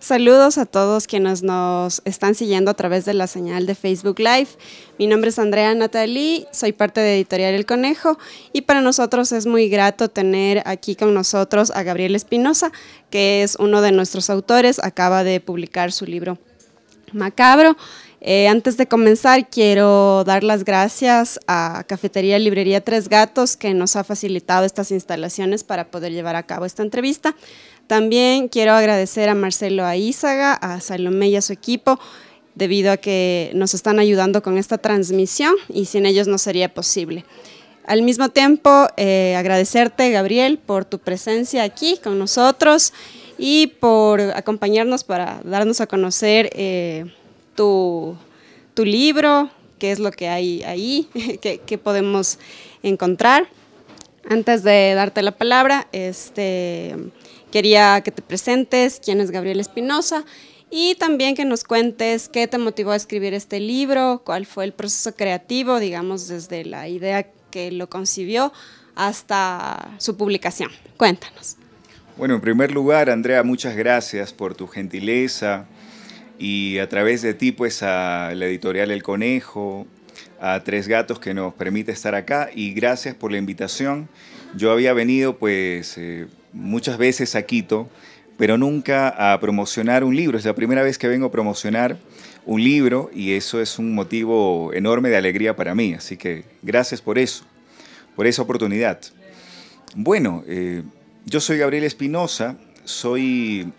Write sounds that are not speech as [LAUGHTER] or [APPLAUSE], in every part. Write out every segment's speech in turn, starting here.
Saludos a todos quienes nos están siguiendo a través de la señal de Facebook Live. Mi nombre es Andrea natalie soy parte de Editorial El Conejo y para nosotros es muy grato tener aquí con nosotros a Gabriel Espinosa, que es uno de nuestros autores, acaba de publicar su libro Macabro. Eh, antes de comenzar, quiero dar las gracias a Cafetería Librería Tres Gatos, que nos ha facilitado estas instalaciones para poder llevar a cabo esta entrevista. También quiero agradecer a Marcelo Aízaga, a Salomé y a su equipo, debido a que nos están ayudando con esta transmisión y sin ellos no sería posible. Al mismo tiempo, eh, agradecerte, Gabriel, por tu presencia aquí con nosotros y por acompañarnos para darnos a conocer eh, tu, tu, libro, qué es lo que hay ahí, [LAUGHS] qué, podemos encontrar. Antes de darte la palabra, este Quería que te presentes, quién es Gabriel Espinosa y también que nos cuentes qué te motivó a escribir este libro, cuál fue el proceso creativo, digamos, desde la idea que lo concibió hasta su publicación. Cuéntanos. Bueno, en primer lugar, Andrea, muchas gracias por tu gentileza y a través de ti, pues a la editorial El Conejo, a Tres Gatos que nos permite estar acá y gracias por la invitación. Yo había venido, pues... Eh, muchas veces a Quito, pero nunca a promocionar un libro. Es la primera vez que vengo a promocionar un libro y eso es un motivo enorme de alegría para mí. Así que gracias por eso, por esa oportunidad. Bueno, eh, yo soy Gabriel Espinosa, soy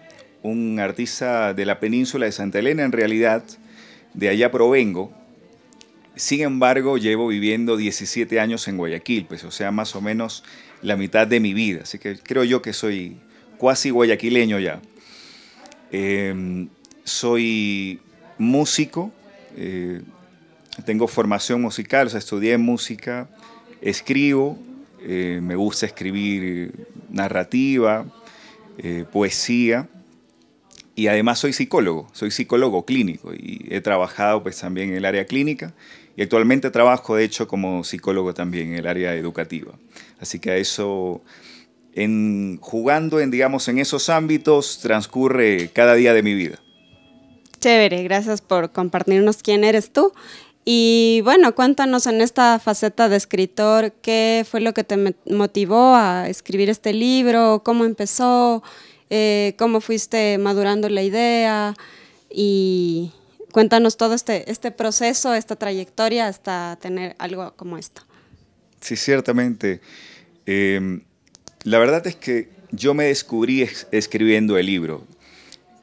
un artista de la península de Santa Elena en realidad, de allá provengo. Sin embargo, llevo viviendo 17 años en Guayaquil, pues o sea, más o menos la mitad de mi vida, así que creo yo que soy cuasi guayaquileño ya. Em, soy músico, eh, tengo formación musical, o sea, estudié música, escribo, eh, me gusta escribir narrativa, eh, poesía y además soy psicólogo, soy psicólogo clínico y he trabajado pues también en el área clínica y actualmente trabajo de hecho como psicólogo también en el área educativa. Así que a eso en jugando en digamos en esos ámbitos transcurre cada día de mi vida. Chévere, gracias por compartirnos quién eres tú. Y bueno, cuéntanos en esta faceta de escritor, ¿qué fue lo que te motivó a escribir este libro? ¿Cómo empezó? Eh, cómo fuiste madurando la idea y cuéntanos todo este, este, proceso, esta trayectoria hasta tener algo como esto. Sí, ciertamente. Em, la verdad es que yo me descubrí escribiendo el libro.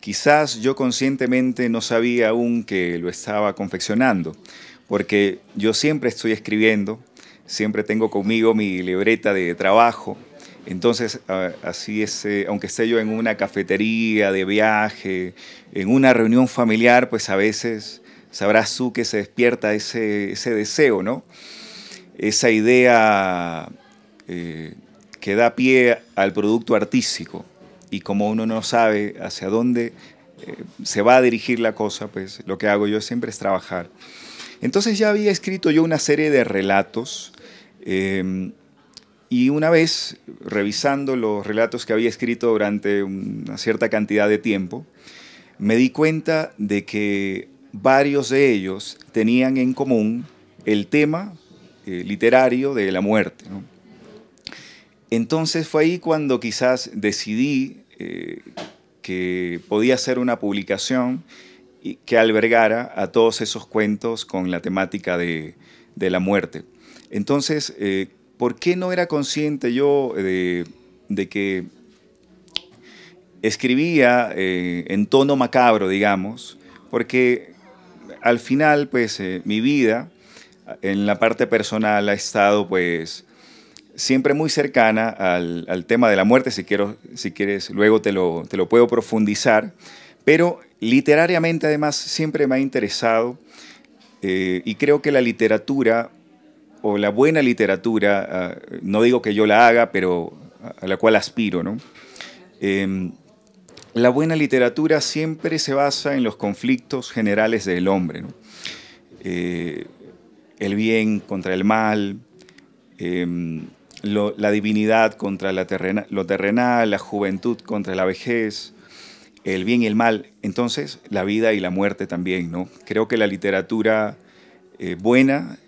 Quizás yo conscientemente no sabía aún que lo estaba confeccionando, porque yo siempre estoy escribiendo, siempre tengo conmigo mi libreta de trabajo entonces, así es, eh, aunque esté yo en una cafetería, de viaje, en una reunión familiar, pues a veces sabrás tú que se despierta ese, deseo, ¿no? Esa idea eh, que da pie al producto artístico. Y como uno no sabe hacia dónde eh, se va a dirigir la cosa, pues lo que hago yo siempre es trabajar. Entonces ya había escrito yo una serie de relatos y una vez, revisando los relatos que había escrito durante una cierta cantidad de tiempo, me di cuenta de que varios de ellos tenían en común el tema eh, literario de la muerte. Entonces fue ahí cuando quizás decidí eh, que podía hacer una publicación que albergara a todos esos cuentos con la temática de, la muerte. Entonces, eh, ¿Por qué no era consciente yo eh, de, que escribía eh, en tono macabro, digamos? Porque al final, pues, eh, mi vida en la parte personal ha estado, pues, siempre muy cercana al, tema de la muerte, si, si quieres, luego te lo, te lo puedo profundizar, pero literariamente además siempre me ha interesado y creo que la literatura o la buena literatura, ah, no digo que yo la haga, pero a la cual aspiro, ¿no? Em, la buena literatura siempre se basa en los conflictos generales del hombre, eh, el bien contra el mal, em, la divinidad contra la terrena, lo terrenal, la juventud contra la vejez, el bien y el mal, entonces la vida y la muerte también, ¿no? Creo que la literatura eh, buena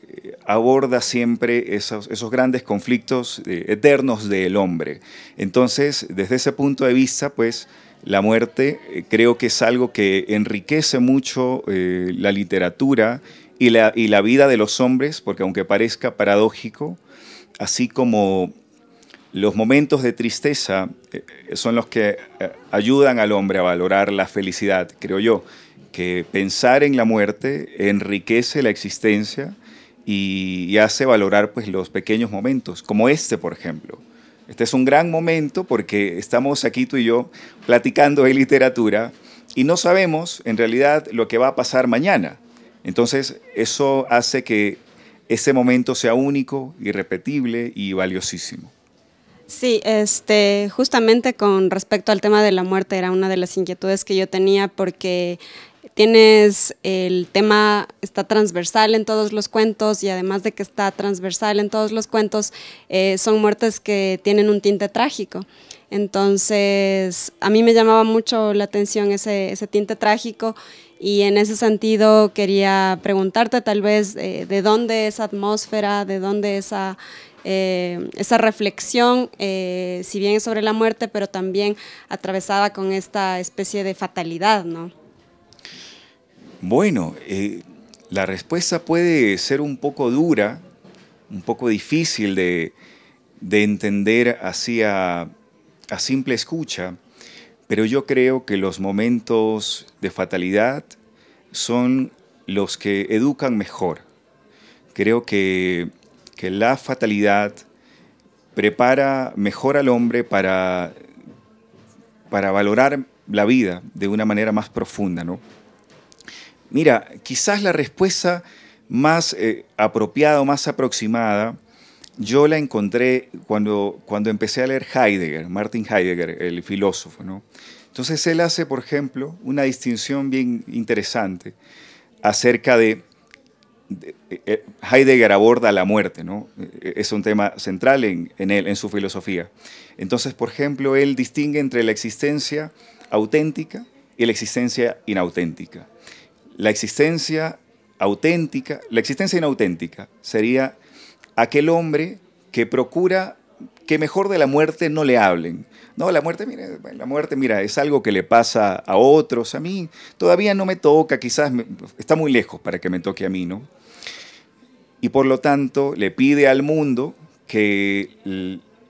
aborda siempre esos, grandes conflictos eh, eternos del hombre. Entonces, desde ese punto de vista, pues la muerte eh, creo que es algo que enriquece mucho eh, la literatura y la, y la vida de los hombres, porque aunque parezca paradójico, así como los momentos de tristeza son los que ayudan al hombre a valorar la felicidad, creo yo, que pensar en la muerte enriquece la existencia y, hace valorar pues, los pequeños momentos, como este, por ejemplo. Este es un gran momento porque estamos aquí tú y yo platicando de literatura y no sabemos en realidad lo que va a pasar mañana. Entonces, eso hace que ese momento sea único, irrepetible y valiosísimo. Sí, este, justamente con respecto al tema de la muerte era una de las inquietudes que yo tenía porque tienes el tema, está transversal en todos los cuentos y además de que está transversal en todos los cuentos, eh, son muertes que tienen un tinte trágico. Entonces, a mí me llamaba mucho la atención ese, tinte trágico y en ese sentido quería preguntarte tal vez eh, de dónde esa atmósfera, de dónde esa, eh, reflexión, si bien es sobre la muerte, pero también atravesada con esta especie de fatalidad, ¿no? Bueno, eh, la respuesta puede ser un poco dura, un poco difícil de, entender así a, simple escucha, pero yo creo que los momentos de fatalidad son los que educan mejor. Creo que, la fatalidad prepara mejor al hombre para, para valorar la vida de una manera más profunda, ¿no? Mira, quizás la respuesta más eh, apropiada o más aproximada, yo la encontré cuando, cuando empecé a leer Heidegger, Martin Heidegger, el filósofo. ¿no? Entonces él hace, por ejemplo, una distinción bien interesante acerca de, eh, eh, Heidegger aborda la muerte, ¿no? Es un tema central en, él, en su filosofía. Entonces, por ejemplo, él distingue entre la existencia auténtica y la existencia inauténtica. La existencia auténtica, la existencia inauténtica sería aquel hombre que procura que mejor de la muerte no le hablen. No, la muerte, mira, la muerte, mira, es algo que le pasa a otros, a mí todavía no me toca, quizás está muy lejos para que me toque a mí, ¿no? Y por lo tanto le pide al mundo que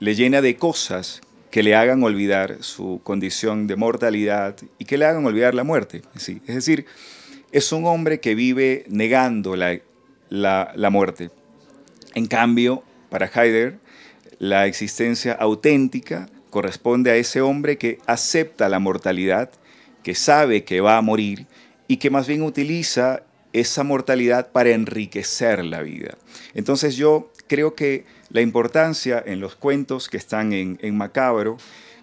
le llena de cosas que le hagan olvidar su condición de mortalidad y que le hagan olvidar la muerte. ¿sí? Es decir, es un hombre que vive negando la, la, muerte. En cambio, para Heidegger, la existencia auténtica corresponde a ese hombre que acepta la mortalidad, que sabe que va a morir y que más bien utiliza esa mortalidad para enriquecer la vida. Entonces yo creo que la importancia en los cuentos que están en, en Macabro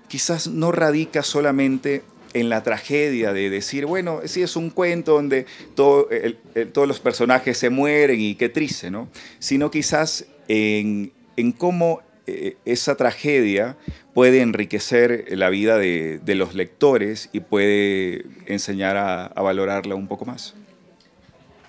quizás no radica solamente en la tragedia de decir, bueno, sí es un cuento donde todos los personajes se mueren y qué triste, ¿no? Sino quizás en, cómo eh, esa tragedia puede enriquecer la vida de, los lectores y puede enseñar a, a valorarla un poco más.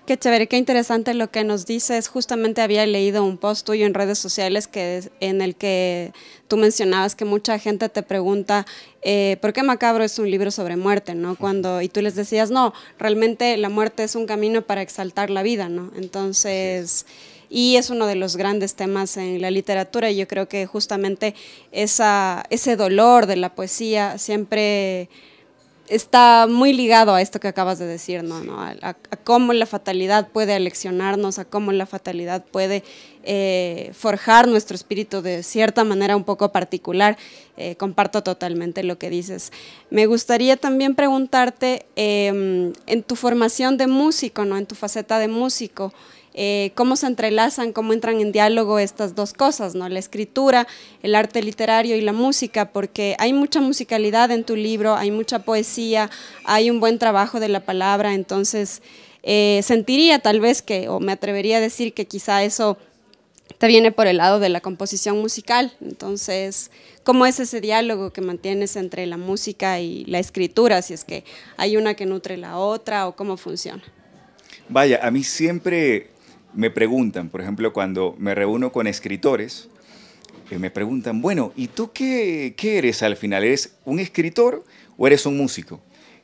Qué chévere, qué interesante lo que nos dices. Justamente había leído un post tuyo en redes sociales que en el que tú mencionabas que mucha gente te pregunta eh, por qué Macabro es un libro sobre muerte, ¿no? Cuando y tú les decías no, realmente la muerte es un camino para exaltar la vida, ¿no? Entonces y es uno de los grandes temas en la literatura. y Yo creo que justamente esa, ese dolor de la poesía siempre está muy ligado a esto que acabas de decir, ¿no? A, cómo la fatalidad puede aleccionarnos, a cómo la fatalidad puede eh, forjar nuestro espíritu de cierta manera un poco particular. Eh, comparto totalmente lo que dices. Me gustaría también preguntarte, em, en tu formación de músico, ¿no? En tu faceta de músico, eh, cómo se entrelazan, cómo entran en diálogo estas dos cosas, ¿no? la escritura, el arte literario y la música, porque hay mucha musicalidad en tu libro, hay mucha poesía, hay un buen trabajo de la palabra, entonces eh, sentiría tal vez que, o me atrevería a decir que quizá eso te viene por el lado de la composición musical, entonces, ¿cómo es ese diálogo que mantienes entre la música y la escritura, si es que hay una que nutre la otra o cómo funciona? Vaya, a mí siempre me preguntan, por ejemplo, cuando me reúno con escritores, eh, me preguntan, bueno, ¿y tú qué, eres al final? ¿Eres un escritor o eres un músico?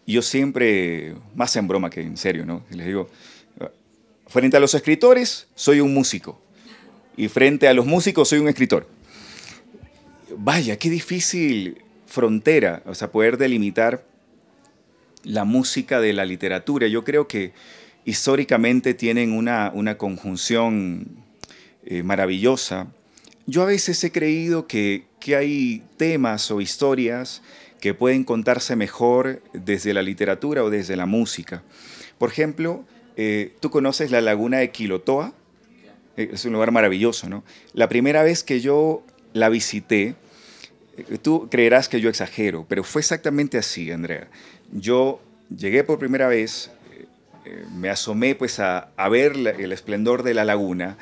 Y yo siempre, más en broma que en serio, ¿no? Les digo, ah, frente a los escritores soy un músico y frente a los músicos soy un escritor. Vaya, qué difícil frontera, o sea, poder delimitar la música de la literatura. Yo creo que históricamente tienen una, conjunción eh, maravillosa. Yo a veces he creído que, hay temas o historias que pueden contarse mejor desde la literatura o desde la música. Por ejemplo, eh, tú conoces la laguna de Quilotoa, eh, es un lugar maravilloso, ¿no? La primera vez que yo la visité, tú creerás que yo exagero, pero fue exactamente así, Andrea. Yo llegué por primera vez, me asomé pues a, ver el esplendor de la laguna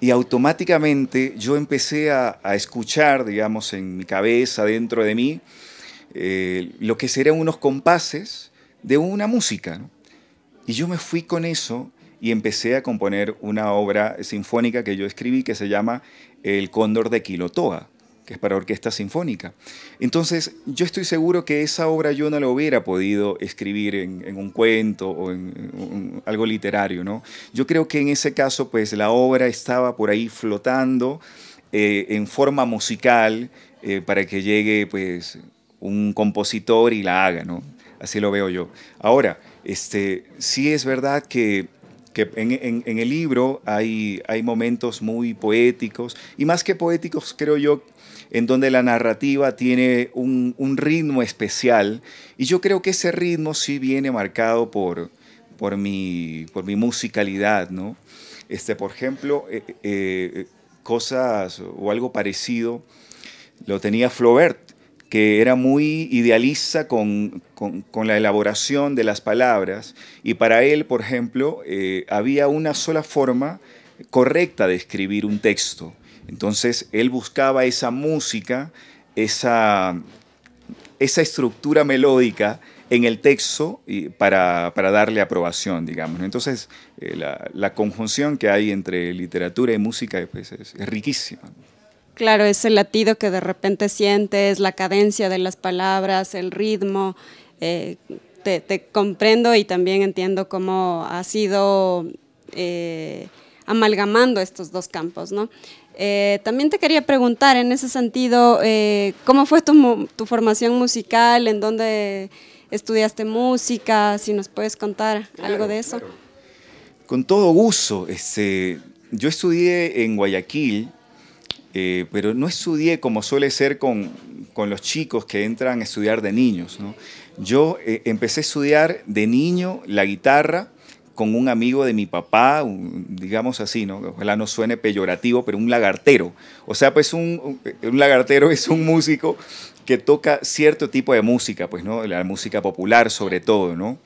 y automáticamente yo empecé a, escuchar, digamos, en mi cabeza, dentro de mí, eh, lo que serían unos compases de una música. Y yo me fui con eso y empecé a componer una obra sinfónica que yo escribí que se llama El Cóndor de Quilotoa que es para orquesta sinfónica. Entonces, yo estoy seguro que esa obra yo no la hubiera podido escribir en, un cuento o en, algo literario, ¿no? Yo creo que en ese caso, pues la obra estaba por ahí flotando eh, en forma musical eh, para que llegue, pues, un compositor y la haga, ¿no? Así lo veo yo. Ahora, este, sí es verdad que que en, el libro hay, hay momentos muy poéticos, y más que poéticos, creo yo, en donde la narrativa tiene un, ritmo especial, y yo creo que ese ritmo sí viene marcado por, por, mi, por mi musicalidad, ¿no? Este, por ejemplo, eh, eh, eh, cosas o algo parecido lo tenía Flaubert que era muy idealista con, la elaboración de las palabras y para él, por ejemplo, eh, había una sola forma correcta de escribir un texto. Entonces él buscaba esa música, esa, esa estructura melódica en el texto y para, para, darle aprobación, digamos. Entonces, eh, la, la, conjunción que hay entre literatura y música pues, es, es riquísima. Claro, es el latido que de repente sientes, la cadencia de las palabras, el ritmo. Eh, te, comprendo y también entiendo cómo ha sido eh, amalgamando estos dos campos, eh, también te quería preguntar, en ese sentido, ¿cómo fue tu, formación musical? ¿En dónde estudiaste música? Si nos puedes contar algo de eso. Con todo gusto. Este, yo estudié en Guayaquil, eh, pero no estudié como suele ser con, los chicos que entran a estudiar de niños. Yo eh, empecé a estudiar de niño la guitarra con un amigo de mi papá, digamos así, ¿no? ojalá no suene peyorativo, pero un lagartero. O sea, pues un, lagartero [LAUGHS] es un músico que toca cierto tipo de música, pues, ¿no? la música popular sobre todo, ¿no?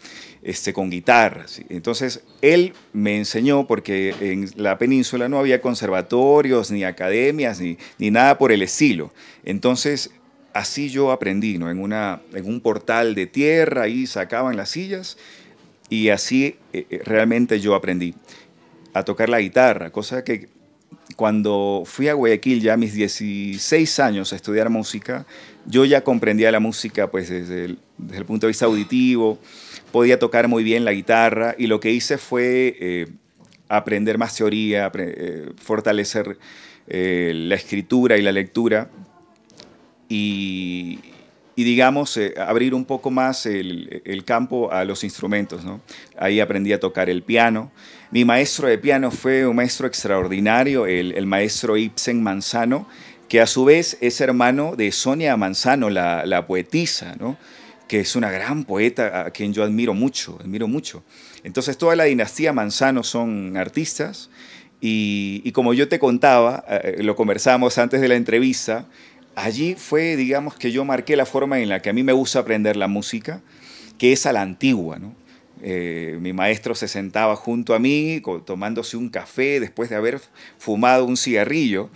este, con guitarras. Entonces, él me enseñó, porque en la península no había conservatorios, ni academias, ni, nada por el estilo. Entonces, así yo aprendí, ¿no? En, una, en un portal de tierra, ahí sacaban las sillas y así eh, eh, realmente yo aprendí a tocar la guitarra, cosa que cuando fui a Guayaquil ya a mis 16 años a estudiar música, yo ya comprendía la música pues desde el, punto de vista auditivo, podía tocar muy bien la guitarra y lo que hice fue eh, aprender más teoría, fortalecer la escritura y la lectura y, y digamos, eh, abrir un poco más el, campo a los instrumentos. Ahí aprendí a tocar el piano. Mi maestro de piano fue un maestro extraordinario, el, maestro Ibsen Manzano, que a su vez es hermano de Sonia Manzano, la, la poetisa, que es una gran poeta a quien yo admiro mucho, admiro mucho. Entonces toda la dinastía Manzano son artistas y, como yo te contaba, eh, lo conversamos antes de la entrevista, allí fue, digamos, que yo marqué la forma en la que a mí me gusta aprender la música, que es a la antigua, eh, mi maestro se sentaba junto a mí tomándose un café después de haber fumado un cigarrillo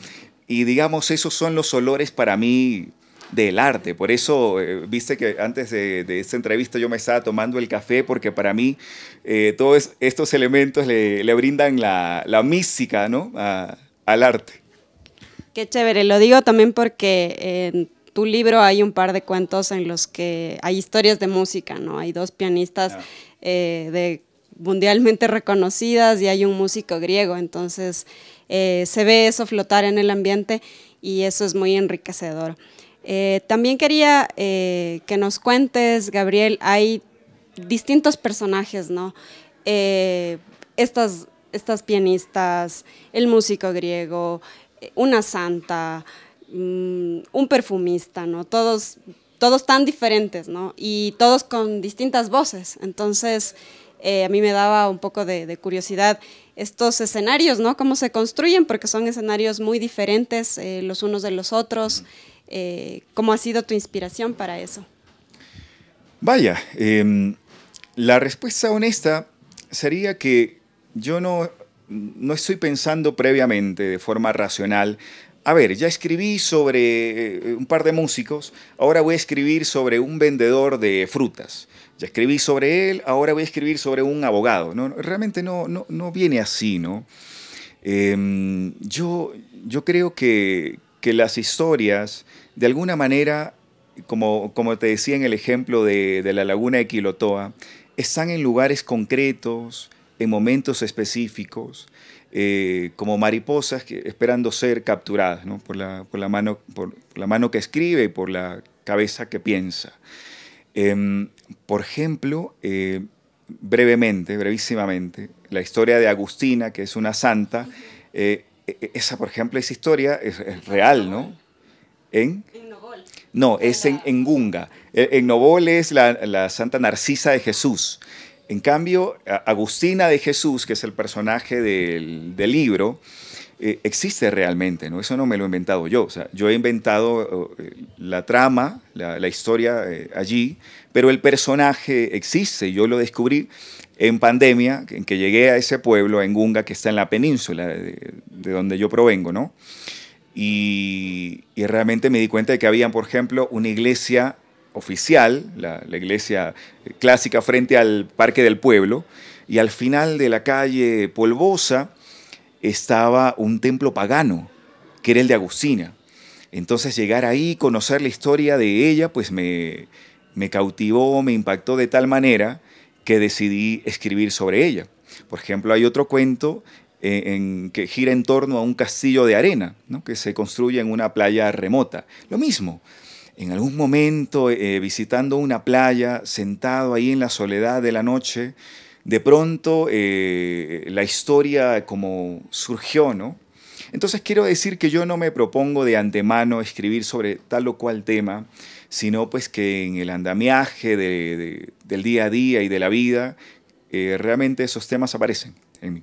y digamos esos son los olores para mí del arte. Por eso, eh, viste que antes de, esta entrevista yo me estaba tomando el café porque para mí eh, todos estos elementos le, brindan la, mística ¿no? al arte. Qué chévere, lo digo también porque en tu libro hay un par de cuentos en los que hay historias de música, ¿no? Hay dos pianistas eh, mundialmente reconocidas y hay un músico griego, entonces eh, se ve eso flotar en el ambiente y eso es muy enriquecedor. Eh, también quería que nos cuentes, Gabriel, hay distintos personajes, ¿no? estas, estas pianistas, el músico griego, una santa, mm, un perfumista, ¿no? Todos, todos tan diferentes, ¿no? Y todos con distintas voces. Entonces, eh, a mí me daba un poco de, curiosidad estos escenarios, ¿no? Cómo se construyen, porque son escenarios muy diferentes eh, los unos de los otros. Eh, ¿Cómo ha sido tu inspiración para eso? Vaya, em, la respuesta honesta sería que yo no no estoy pensando previamente de forma racional. A ver, ya escribí sobre eh, un par de músicos, ahora voy a escribir sobre un vendedor de frutas. Ya escribí sobre él, ahora voy a escribir sobre un abogado. realmente no, no, viene así, ¿no? Em, yo, yo creo que, las historias, de alguna manera, como, te decía en el ejemplo de, de la laguna de Quilotoa, están en lugares concretos, en momentos específicos, eh, como mariposas esperando ser capturadas por, la, mano, por, la mano que escribe y por la cabeza que piensa. Em, por ejemplo, eh, brevemente, brevísimamente, la historia de Agustina, que es una santa, eh, e, e, esa, por ejemplo, esa historia es, real, ¿no? En, no, es en, en Gunga. E, en Novol es la, la Santa Narcisa de Jesús. En cambio, Agustina de Jesús, que es el personaje del, libro, eh, existe realmente, ¿no? Eso no me lo he inventado yo. O sea, yo he inventado eh, la trama, la, historia eh, allí, pero el personaje existe. Yo lo descubrí en pandemia, en que llegué a ese pueblo, en Gunga, que está en la península de, donde yo provengo, ¿no? Y, y realmente me di cuenta de que había, por ejemplo, una iglesia oficial, la, iglesia clásica frente al Parque del Pueblo, y al final de la calle Polvosa estaba un templo pagano, que era el de Agustina. Entonces llegar ahí, conocer la historia de ella, pues me, me cautivó, me impactó de tal manera que decidí escribir sobre ella. Por ejemplo, hay otro cuento eh, que gira en torno a un castillo de arena, que se construye en una playa remota. Lo mismo, en algún momento eh, eh, visitando una playa, sentado ahí en la soledad de la noche, de pronto eh, la historia como surgió, ¿no? Entonces quiero decir que yo no me propongo de antemano escribir sobre tal o cual tema, sino pues que en el andamiaje del día a día y de la vida, realmente esos temas aparecen en mí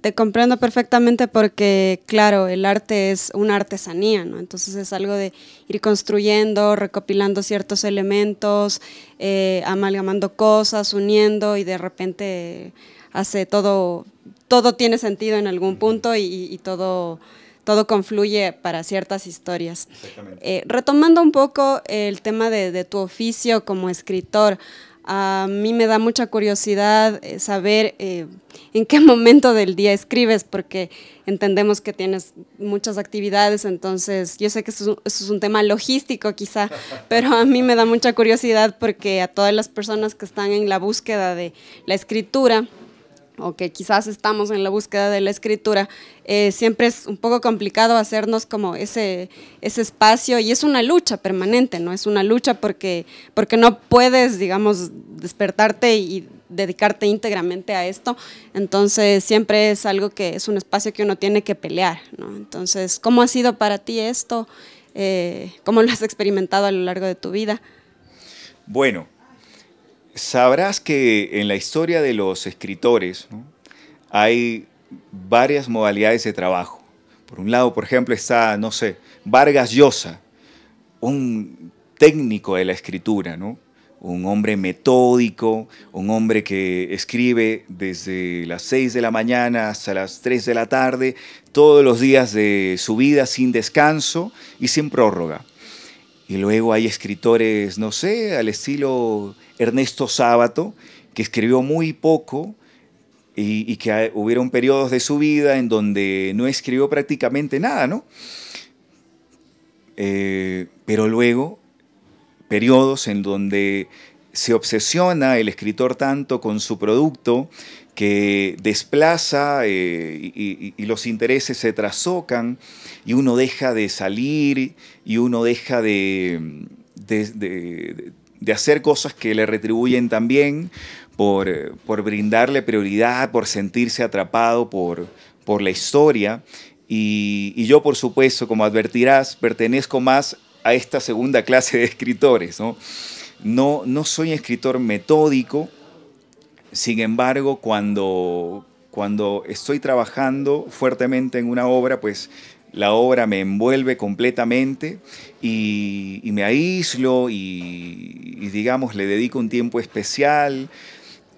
te comprendo perfectamente porque, claro, el arte es una artesanía, ¿no? Entonces es algo de ir construyendo, recopilando ciertos elementos, eh, amalgamando cosas, uniendo y de repente hace todo, todo tiene sentido en algún punto y, todo, todo confluye para ciertas historias. Eh, retomando un poco el tema de, de tu oficio como escritor, a mí me da mucha curiosidad eh, saber eh, en qué [LAUGHS] momento del día escribes, porque entendemos que tienes muchas actividades, entonces yo sé que eso es un tema logístico quizá, [LAUGHS] pero a mí me da mucha curiosidad porque a todas las personas que están en la búsqueda de la escritura, o que quizás estamos en la búsqueda de la escritura, eh, siempre es un poco complicado hacernos como ese, ese espacio y es una lucha permanente, ¿no? Es una lucha porque, porque no puedes, digamos, despertarte y dedicarte íntegramente a esto, entonces siempre es algo que es un espacio que uno tiene que pelear, Entonces, ¿cómo ha sido para ti esto? Eh, ¿Cómo lo has experimentado a lo largo de tu vida? Bueno, sabrás que en la historia de los escritores hay varias modalidades de trabajo. Por un lado, por ejemplo, está, no sé, Vargas Llosa, un técnico de la escritura, ¿no? un hombre metódico, un hombre que escribe desde las 6 de la mañana hasta las 3 de la tarde, todos los días de su vida sin descanso y sin prórroga. Y luego hay escritores, no sé, al estilo Ernesto Sábato, que escribió muy poco y, que hubieron periodos de su vida en donde no escribió prácticamente nada, ¿no? Eh, pero luego, periodos en donde se obsesiona el escritor tanto con su producto que desplaza eh, y, los intereses se trasocan y uno deja de salir y uno deja de, de hacer cosas que le retribuyen también, por, eh, por brindarle prioridad, por sentirse atrapado por, por la historia. Y, yo, por supuesto, como advertirás, pertenezco más a esta segunda clase de escritores. No, no, no soy escritor metódico, sin embargo, cuando, cuando estoy trabajando fuertemente en una obra, pues la obra me envuelve completamente y, me aíslo y, digamos, le dedico un tiempo especial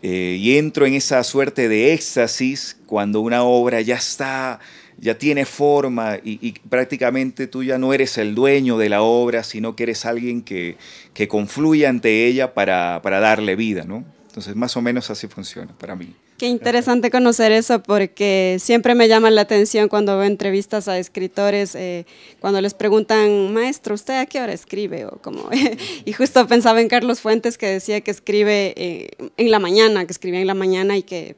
eh, y entro en esa suerte de éxtasis cuando una obra ya está, ya tiene forma y, prácticamente tú ya no eres el dueño de la obra, sino que eres alguien que, que confluye ante ella para, para darle vida, ¿no? Entonces, más o menos así funciona para mí. Qué interesante conocer eso porque siempre me llama la atención cuando veo entrevistas a escritores, eh, cuando les preguntan, maestro, ¿usted a qué hora escribe? O como, [LAUGHS] y justo pensaba en Carlos Fuentes que decía que escribe eh, en la mañana, que escribía en la mañana y que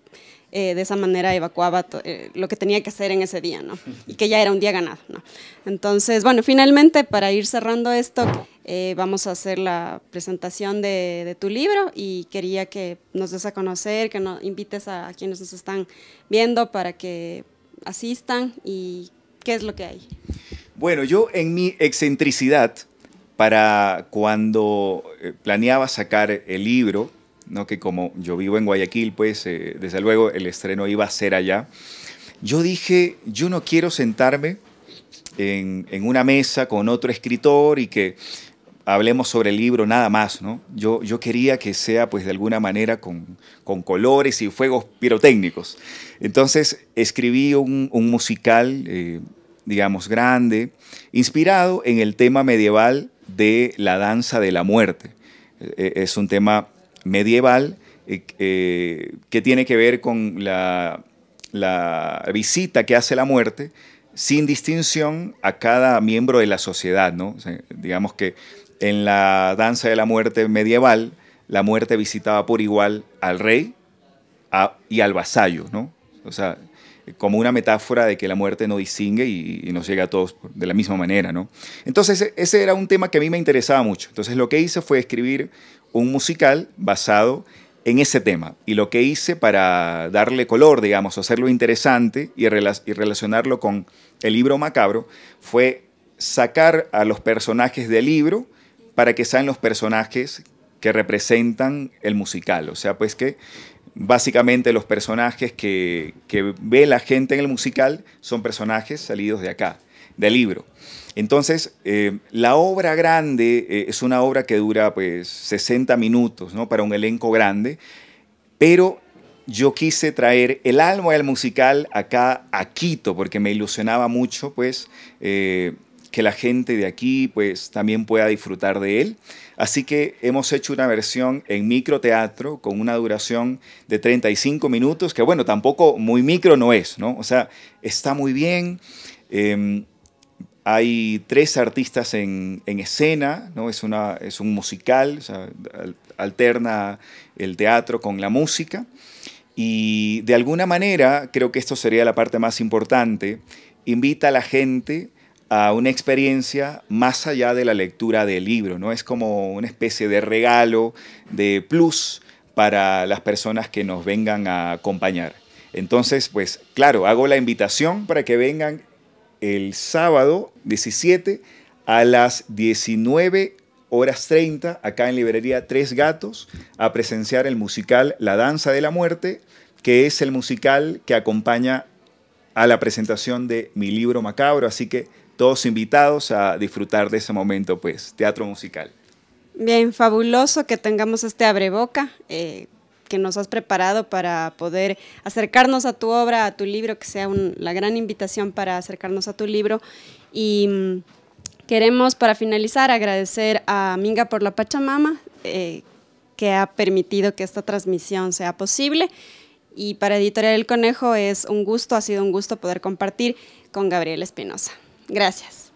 eh, de esa manera evacuaba lo que tenía que hacer en ese día, ¿no? Y que ya era un día ganado, ¿no? Entonces, bueno, finalmente para ir cerrando esto... Eh, vamos a hacer la presentación de, tu libro y quería que nos des a conocer, que nos invites a, quienes nos están viendo para que asistan y qué es lo que hay. Bueno, yo en mi excentricidad, para cuando eh, planeaba sacar el libro, ¿no? que como yo vivo en Guayaquil, pues eh, desde luego el estreno iba a ser allá, yo dije, yo no quiero sentarme en una mesa con otro escritor y que hablemos sobre el libro nada más, ¿no? Yo, yo quería que sea, pues, de alguna manera con, colores y fuegos pirotécnicos. Entonces, escribí un, musical, eh, digamos, grande, inspirado en el tema medieval de la danza de la muerte. E, e, es un tema medieval eh, eh, que tiene que ver con la, visita que hace la muerte sin distinción a cada miembro de la sociedad, ¿no? digamos que en la danza de la muerte medieval, la muerte visitaba por igual al rey y al vasallo, ¿no? O sea, como una metáfora de que la muerte no distingue y, nos llega a todos de la misma manera, ¿no? Entonces, ese era un tema que a mí me interesaba mucho. Entonces, lo que hice fue escribir un musical basado en ese tema. Y lo que hice para darle color, digamos, hacerlo interesante y relacionarlo con el libro macabro, fue sacar a los personajes del libro, para que sean los personajes que representan el musical. O sea, pues que básicamente los personajes que, ve la gente en el musical son personajes salidos de acá, del libro. Entonces, eh, la obra grande eh, es una obra que dura pues 60 minutos, ¿no? Para un elenco grande, pero yo quise traer el alma del musical acá a Quito, porque me ilusionaba mucho, pues, eh, que la gente de aquí pues también pueda disfrutar de él. Así que hemos hecho una versión en microteatro con una duración de 35 minutos, que bueno, tampoco muy micro no es, ¿no? O sea, está muy bien. Em, hay tres artistas en, escena, ¿no? es, una, es un musical, o sea, alterna el teatro con la música. Y de alguna manera, creo que esto sería la parte más importante, invita a la gente a una experiencia más allá de la lectura del libro, ¿no? Es como una especie de regalo, de plus para las personas que nos vengan a acompañar. Entonces, pues claro, hago la invitación para que vengan el sábado 17 a las 19 horas 30 acá en Librería Tres Gatos a presenciar el musical La Danza de la Muerte, que es el musical que acompaña a la presentación de mi libro macabro, así que todos invitados a disfrutar de ese momento, pues, teatro musical. Bien, fabuloso que tengamos este abreboca eh, que nos has preparado para poder acercarnos a tu obra, a tu libro, que sea la gran invitación para acercarnos a tu libro. Y mm, queremos, para finalizar, agradecer a Minga por la Pachamama, eh, que ha permitido que esta transmisión sea posible. Y para Editorial El Conejo es un gusto, ha sido un gusto poder compartir con Gabriel Espinosa. Gracias.